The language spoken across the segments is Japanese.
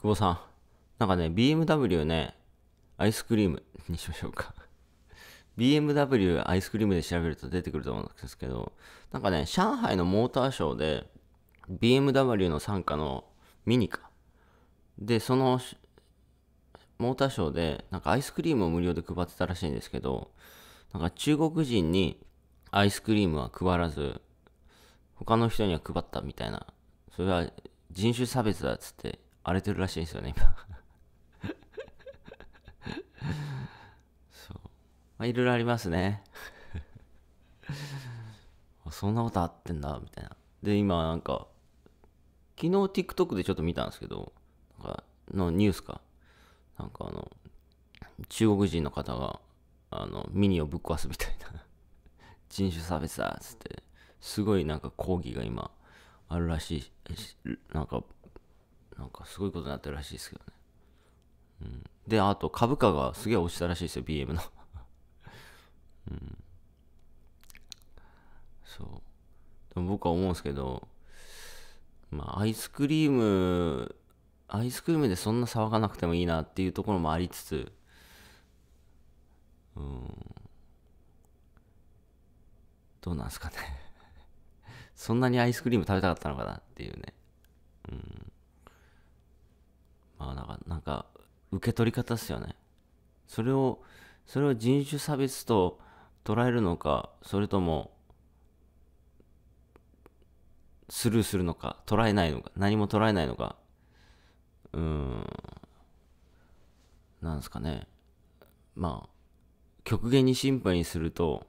久保さん。なんかね、BMW ね、アイスクリーム にしましょうか BMW アイスクリームで調べると出てくると思うんですけど、なんかね、上海のモーターショーで、BMW の傘下のミニカ。で、その、モーターショーで、なんかアイスクリームを無料で配ってたらしいんですけど、なんか中国人にアイスクリームは配らず、他の人には配ったみたいな、それは人種差別だっつって荒れてるらしいんですよね、今 そう。まあ、いろいろありますね そんなことあってんだ、みたいな。で、今なんか、昨日 TikTok でちょっと見たんですけど、なんか、のニュースか。なんかあの、中国人の方が、あの、ミニをぶっ壊すみたいな 人種差別だ、っつって、すごいなんか抗議が今、あるらしい、なんかすごいことになってるらしいですけどね。うん、で、あと株価がすげえ落ちたらしいですよ、BM の うん。そう。でも僕は思うんですけど、まあ、アイスクリーム、アイスクリームでそんな騒がなくてもいいなっていうところもありつつ、うん、どうなんすかね そんなにアイスクリーム食べたかったのかなっていうね。うんまあんかなんか受け取り方っすよねそれをそれを人種差別と捉えるのかそれともスルーするのか捉えないのか何も捉えないのかうーんなんですかねまあ極限にシンプルにすると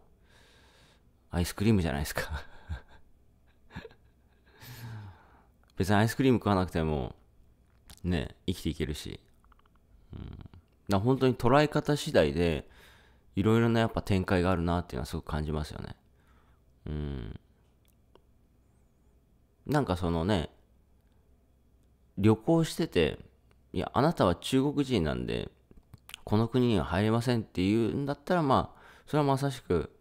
アイスクリームじゃないですか 別にアイスクリーム食わなくてもね、生きていけるし。うん。だ本当に捉え方次第で、いろいろなやっぱ展開があるなっていうのはすごく感じますよね。うん。なんかそのね、旅行してて、いや、あなたは中国人なんで、この国には入れませんっていうんだったら、まあ、それはまさしく、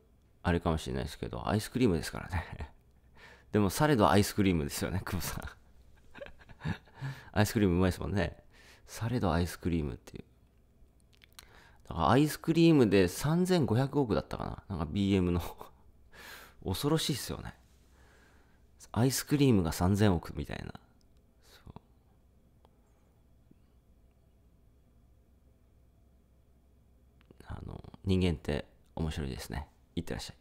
あれかもしれないですけど、アイスクリームですからね。でも、されどアイスクリームですよね、久保さん。アイスクリームうまいですもんね。されどアイスクリームっていう。だからアイスクリームで3500億だったかな。なんか BM の恐ろしいっすよね。アイスクリームが3000億みたいな。あの、人間って面白いですね。いってらっしゃい。